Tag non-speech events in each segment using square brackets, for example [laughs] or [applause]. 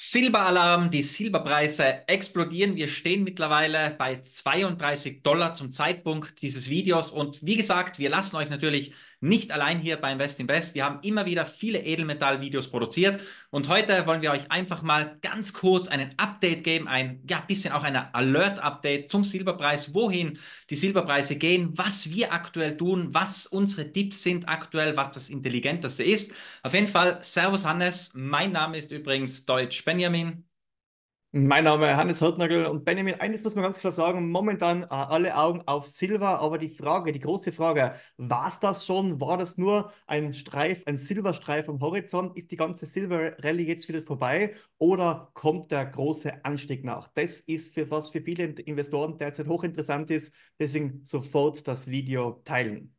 Silberalarm, die Silberpreise explodieren. Wir stehen mittlerweile bei 32 Dollar zum Zeitpunkt dieses Videos. Und wie gesagt, wir lassen euch natürlich nicht allein hier bei Invest in Wir haben immer wieder viele Edelmetall-Videos produziert und heute wollen wir euch einfach mal ganz kurz einen Update geben, ein ja, bisschen auch ein Alert-Update zum Silberpreis, wohin die Silberpreise gehen, was wir aktuell tun, was unsere Tipps sind aktuell, was das Intelligenteste ist. Auf jeden Fall, Servus Hannes, mein Name ist übrigens Deutsch Benjamin. Mein Name ist Hannes Hartnagel und Benjamin, eines muss man ganz klar sagen, momentan äh, alle Augen auf Silber, aber die Frage, die große Frage, war es das schon? War das nur ein Streif, ein Silberstreif am Horizont? Ist die ganze Silver Rally jetzt wieder vorbei oder kommt der große Anstieg nach? Das ist für was für viele Investoren derzeit hochinteressant ist, deswegen sofort das Video teilen.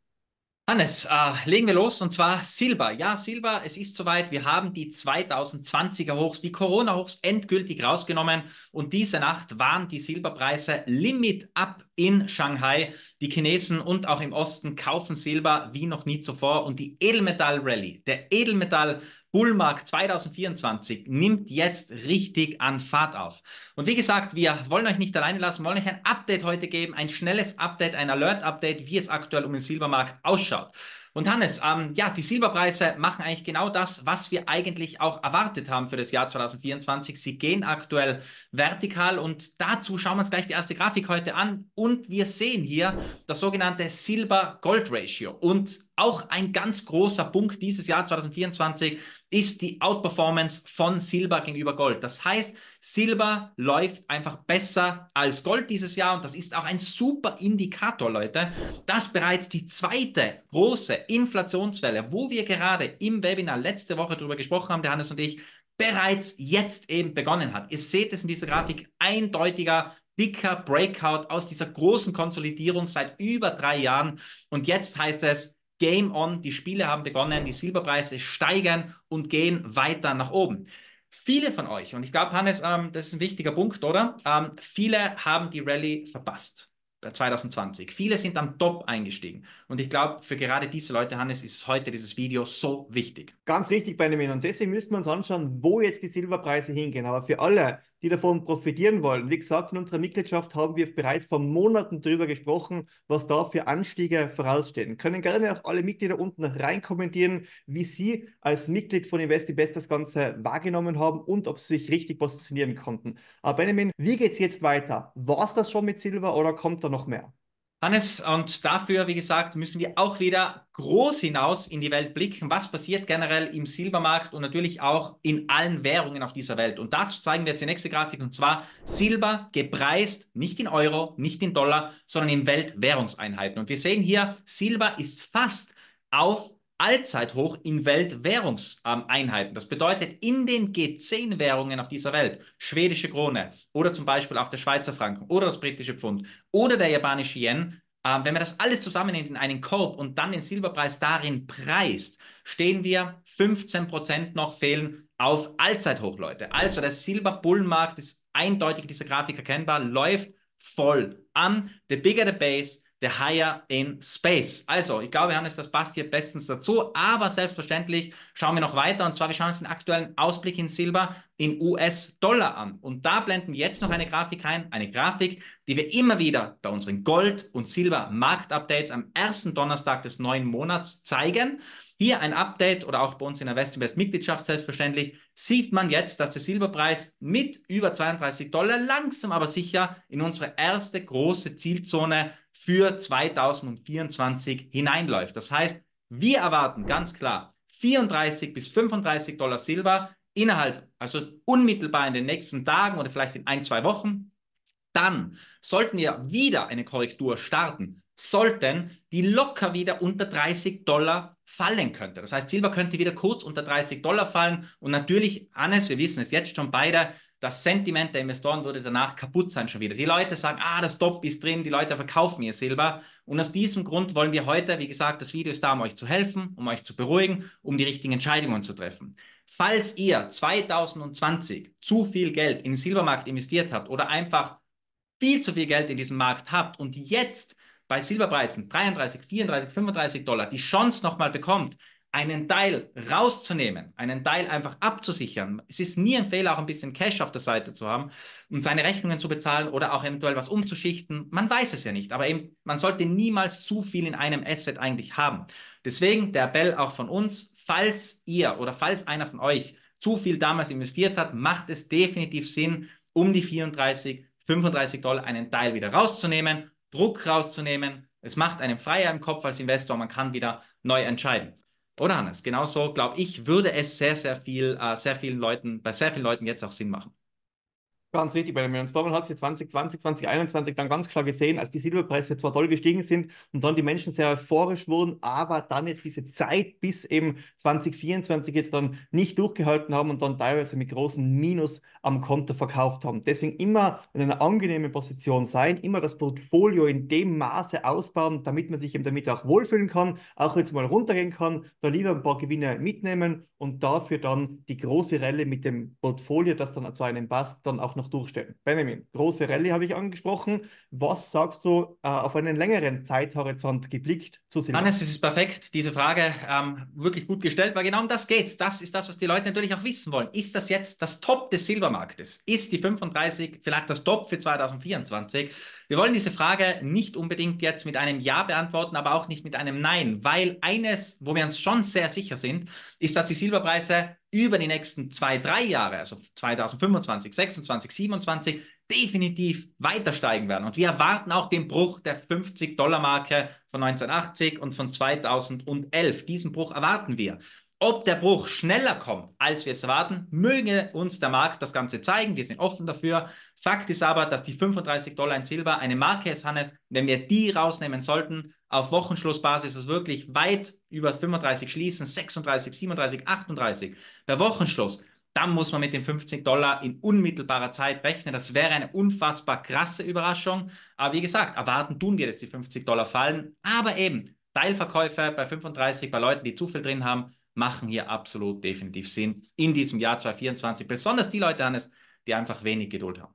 Hannes, äh, legen wir los und zwar Silber. Ja, Silber, es ist soweit. Wir haben die 2020er Hochs, die Corona Hochs endgültig rausgenommen und diese Nacht waren die Silberpreise Limit up in Shanghai. Die Chinesen und auch im Osten kaufen Silber wie noch nie zuvor und die Edelmetall rallye der Edelmetall Bullmarkt 2024 nimmt jetzt richtig an Fahrt auf. Und wie gesagt, wir wollen euch nicht alleine lassen, wollen euch ein Update heute geben, ein schnelles Update, ein Alert-Update, wie es aktuell um den Silbermarkt ausschaut. Und Hannes, ähm, ja, die Silberpreise machen eigentlich genau das, was wir eigentlich auch erwartet haben für das Jahr 2024. Sie gehen aktuell vertikal und dazu schauen wir uns gleich die erste Grafik heute an und wir sehen hier das sogenannte Silber-Gold-Ratio. Und auch ein ganz großer Punkt dieses Jahr 2024 ist die Outperformance von Silber gegenüber Gold. Das heißt, Silber läuft einfach besser als Gold dieses Jahr und das ist auch ein super Indikator, Leute, dass bereits die zweite große Inflationswelle, wo wir gerade im Webinar letzte Woche drüber gesprochen haben, der Hannes und ich, bereits jetzt eben begonnen hat. Ihr seht es in dieser Grafik eindeutiger dicker Breakout aus dieser großen Konsolidierung seit über drei Jahren. Und jetzt heißt es, Game on, die Spiele haben begonnen, die Silberpreise steigern und gehen weiter nach oben. Viele von euch, und ich glaube, Hannes, ähm, das ist ein wichtiger Punkt, oder? Ähm, viele haben die Rallye verpasst. bei 2020. Viele sind am Top eingestiegen. Und ich glaube, für gerade diese Leute, Hannes, ist heute dieses Video so wichtig. Ganz richtig, Benjamin. Und deswegen müssen wir uns anschauen, wo jetzt die Silberpreise hingehen. Aber für alle, die davon profitieren wollen. Wie gesagt, in unserer Mitgliedschaft haben wir bereits vor Monaten darüber gesprochen, was da für Anstiege vorausstehen. Können gerne auch alle Mitglieder unten rein kommentieren, wie sie als Mitglied von InvestInvest das Ganze wahrgenommen haben und ob sie sich richtig positionieren konnten. Aber Benjamin, wie geht es jetzt weiter? War es das schon mit Silber oder kommt da noch mehr? Hannes, und dafür, wie gesagt, müssen wir auch wieder groß hinaus in die Welt blicken, was passiert generell im Silbermarkt und natürlich auch in allen Währungen auf dieser Welt. Und dazu zeigen wir jetzt die nächste Grafik, und zwar Silber gepreist, nicht in Euro, nicht in Dollar, sondern in Weltwährungseinheiten. Und wir sehen hier, Silber ist fast auf Allzeithoch in Weltwährungseinheiten. Das bedeutet, in den G10-Währungen auf dieser Welt, schwedische Krone oder zum Beispiel auch der Schweizer Franken oder das britische Pfund oder der japanische Yen, äh, wenn man das alles zusammennimmt in einen Korb und dann den Silberpreis darin preist, stehen wir 15% noch fehlen auf Allzeithoch, Leute. Also der Silberbullenmarkt ist eindeutig in dieser Grafik erkennbar, läuft voll an. The bigger the base, The Higher in Space. Also, ich glaube, Hannes, das passt hier bestens dazu. Aber selbstverständlich schauen wir noch weiter. Und zwar, wir schauen uns den aktuellen Ausblick in Silber in US-Dollar an. Und da blenden wir jetzt noch eine Grafik ein. Eine Grafik, die wir immer wieder bei unseren Gold- und silber marktupdates am ersten Donnerstag des neuen Monats zeigen. Hier ein Update oder auch bei uns in der Westinvest Mitgliedschaft selbstverständlich sieht man jetzt, dass der Silberpreis mit über 32 Dollar langsam aber sicher in unsere erste große Zielzone für 2024 hineinläuft. Das heißt, wir erwarten ganz klar 34 bis 35 Dollar Silber innerhalb, also unmittelbar in den nächsten Tagen oder vielleicht in ein, zwei Wochen. Dann sollten wir wieder eine Korrektur starten, sollten, die locker wieder unter 30 Dollar fallen könnte. Das heißt, Silber könnte wieder kurz unter 30 Dollar fallen und natürlich, Hannes, wir wissen es jetzt schon beide, das Sentiment der Investoren würde danach kaputt sein schon wieder. Die Leute sagen, ah, das Top ist drin, die Leute verkaufen ihr Silber. Und aus diesem Grund wollen wir heute, wie gesagt, das Video ist da, um euch zu helfen, um euch zu beruhigen, um die richtigen Entscheidungen zu treffen. Falls ihr 2020 zu viel Geld in den Silbermarkt investiert habt oder einfach viel zu viel Geld in diesem Markt habt und jetzt bei Silberpreisen 33, 34, 35 Dollar die Chance nochmal bekommt, einen Teil rauszunehmen, einen Teil einfach abzusichern. Es ist nie ein Fehler, auch ein bisschen Cash auf der Seite zu haben und seine Rechnungen zu bezahlen oder auch eventuell was umzuschichten. Man weiß es ja nicht, aber eben, man sollte niemals zu viel in einem Asset eigentlich haben. Deswegen der Appell auch von uns, falls ihr oder falls einer von euch zu viel damals investiert hat, macht es definitiv Sinn, um die 34, 35 Dollar einen Teil wieder rauszunehmen Druck rauszunehmen. Es macht einem freier im Kopf als Investor, man kann wieder neu entscheiden. Oder Hannes, genau so, glaube ich, würde es sehr, sehr viel, äh, sehr vielen Leuten, bei sehr vielen Leuten jetzt auch Sinn machen. Ganz richtig, bei mir. Und zwar, man hat sie 2020, 2021 dann ganz klar gesehen, als die Silberpreise zwar toll gestiegen sind und dann die Menschen sehr euphorisch wurden, aber dann jetzt diese Zeit bis eben 2024 jetzt dann nicht durchgehalten haben und dann teilweise mit großem Minus am Konto verkauft haben. Deswegen immer in einer angenehmen Position sein, immer das Portfolio in dem Maße ausbauen, damit man sich eben damit auch wohlfühlen kann, auch jetzt mal runtergehen kann, da lieber ein paar Gewinne mitnehmen und dafür dann die große Relle mit dem Portfolio, das dann zu einem passt, dann auch noch durchstehen. Benjamin, große Rallye habe ich angesprochen. Was sagst du äh, auf einen längeren Zeithorizont geblickt zu Silvester? Hannes, es ist perfekt, diese Frage ähm, wirklich gut gestellt, weil genau um das geht Das ist das, was die Leute natürlich auch wissen wollen. Ist das jetzt das Top des Silbermarktes? Ist die 35 vielleicht das Top für 2024? Wir wollen diese Frage nicht unbedingt jetzt mit einem Ja beantworten, aber auch nicht mit einem Nein, weil eines, wo wir uns schon sehr sicher sind, ist, dass die Silberpreise über die nächsten zwei, drei Jahre, also 2025, 26, 27, definitiv weiter steigen werden. Und wir erwarten auch den Bruch der 50-Dollar-Marke von 1980 und von 2011. Diesen Bruch erwarten wir. Ob der Bruch schneller kommt, als wir es erwarten, möge uns der Markt das Ganze zeigen. Wir sind offen dafür. Fakt ist aber, dass die 35 Dollar in Silber eine Marke ist, Hannes. Wenn wir die rausnehmen sollten, auf Wochenschlussbasis ist es wirklich weit über 35 schließen, 36, 37, 38. per Wochenschluss, dann muss man mit den 50 Dollar in unmittelbarer Zeit rechnen. Das wäre eine unfassbar krasse Überraschung. Aber wie gesagt, erwarten tun wir, dass die 50 Dollar fallen. Aber eben, Teilverkäufe bei 35, bei Leuten, die zu viel drin haben, machen hier absolut definitiv Sinn in diesem Jahr 2024. Besonders die Leute, Hannes, die einfach wenig Geduld haben.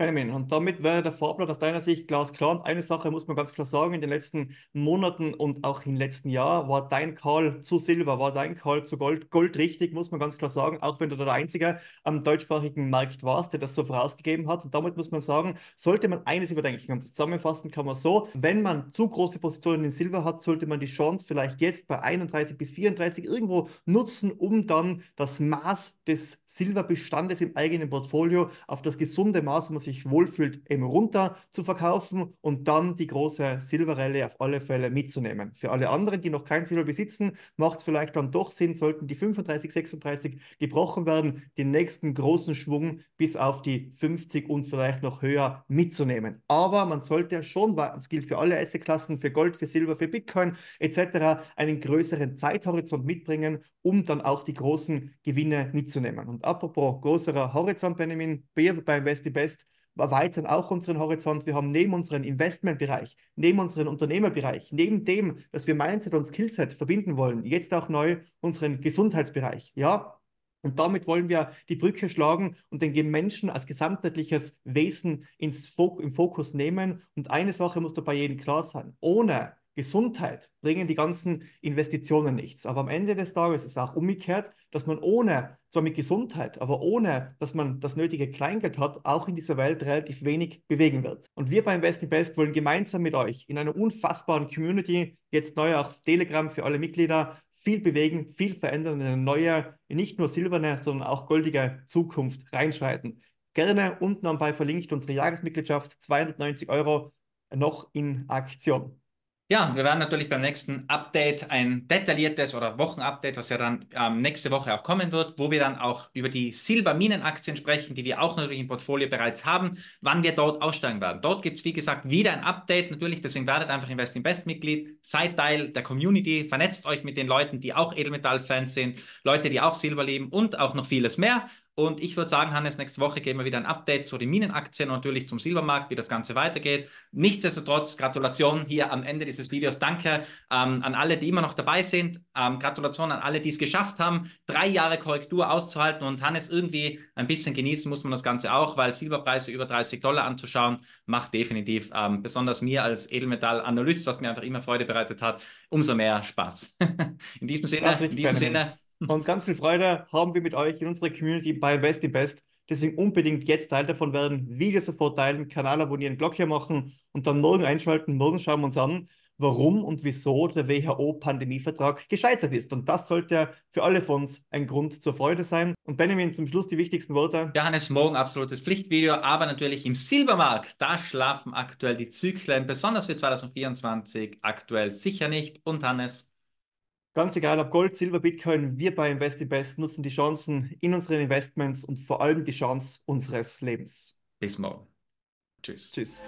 Phänomen. Und damit wäre der Fahrplan aus deiner Sicht glasklar. Und eine Sache muss man ganz klar sagen, in den letzten Monaten und auch im letzten Jahr war dein Call zu Silber, war dein Call zu Gold, Gold richtig, muss man ganz klar sagen, auch wenn du der Einzige am deutschsprachigen Markt warst, der das so vorausgegeben hat. Und damit muss man sagen, sollte man eines überdenken. Und zusammenfassen kann man so, wenn man zu große Positionen in Silber hat, sollte man die Chance vielleicht jetzt bei 31 bis 34 irgendwo nutzen, um dann das Maß des Silberbestandes im eigenen Portfolio auf das gesunde Maß, wo man sich sich wohlfühlt, eben runter zu verkaufen und dann die große Silberrelle auf alle Fälle mitzunehmen. Für alle anderen, die noch kein Silber besitzen, macht es vielleicht dann doch Sinn, sollten die 35, 36 gebrochen werden, den nächsten großen Schwung bis auf die 50 und vielleicht noch höher mitzunehmen. Aber man sollte schon, das gilt für alle Assetklassen, für Gold, für Silber, für Bitcoin etc., einen größeren Zeithorizont mitbringen, um dann auch die großen Gewinne mitzunehmen. Und apropos größerer Horizont, Benjamin, bei Westy Best erweitern auch unseren Horizont. Wir haben neben unserem Investmentbereich, neben unserem Unternehmerbereich, neben dem, dass wir Mindset und Skillset verbinden wollen, jetzt auch neu unseren Gesundheitsbereich. Ja, und damit wollen wir die Brücke schlagen und den Menschen als gesamtheitliches Wesen ins Fok im Fokus nehmen. Und eine Sache muss dabei jedem klar sein. Ohne Gesundheit bringen die ganzen Investitionen nichts. Aber am Ende des Tages ist es auch umgekehrt, dass man ohne, zwar mit Gesundheit, aber ohne, dass man das nötige Kleingeld hat, auch in dieser Welt relativ wenig bewegen wird. Und wir bei Invest in Best wollen gemeinsam mit euch in einer unfassbaren Community, jetzt neu auf Telegram für alle Mitglieder, viel bewegen, viel verändern, in eine neue, nicht nur silberne, sondern auch goldige Zukunft reinschreiten. Gerne unten am Ball verlinkt unsere Jahresmitgliedschaft, 290 Euro noch in Aktion. Ja, wir werden natürlich beim nächsten Update ein detailliertes oder Wochenupdate, was ja dann ähm, nächste Woche auch kommen wird, wo wir dann auch über die Silberminenaktien sprechen, die wir auch natürlich im Portfolio bereits haben, wann wir dort aussteigen werden. Dort gibt es, wie gesagt, wieder ein Update natürlich, deswegen werdet einfach Invest in Best Mitglied, seid Teil der Community, vernetzt euch mit den Leuten, die auch Edelmetall-Fans sind, Leute, die auch Silber lieben und auch noch vieles mehr. Und ich würde sagen, Hannes, nächste Woche geben wir wieder ein Update zu den Minenaktien natürlich zum Silbermarkt, wie das Ganze weitergeht. Nichtsdestotrotz, Gratulation hier am Ende dieses Videos. Danke ähm, an alle, die immer noch dabei sind. Ähm, Gratulation an alle, die es geschafft haben, drei Jahre Korrektur auszuhalten. Und Hannes, irgendwie ein bisschen genießen muss man das Ganze auch, weil Silberpreise über 30 Dollar anzuschauen, macht definitiv ähm, besonders mir als Edelmetallanalyst, was mir einfach immer Freude bereitet hat, umso mehr Spaß. [laughs] in diesem Sinne, in diesem Sinne. Und ganz viel Freude haben wir mit euch in unserer Community bei West Best. Deswegen unbedingt jetzt Teil davon werden, Videos sofort teilen, Kanal abonnieren, Glock hier machen und dann morgen einschalten. Morgen schauen wir uns an, warum und wieso der WHO-Pandemievertrag gescheitert ist. Und das sollte für alle von uns ein Grund zur Freude sein. Und Benjamin, zum Schluss die wichtigsten Worte. Johannes, morgen absolutes Pflichtvideo, aber natürlich im Silbermarkt. Da schlafen aktuell die Zyklen, besonders für 2024, aktuell sicher nicht. Und Hannes. Ganz egal ob Gold, Silber, Bitcoin, wir bei InvestInvest nutzen die Chancen in unseren Investments und vor allem die Chance unseres Lebens. Bis morgen. Tschüss. Tschüss.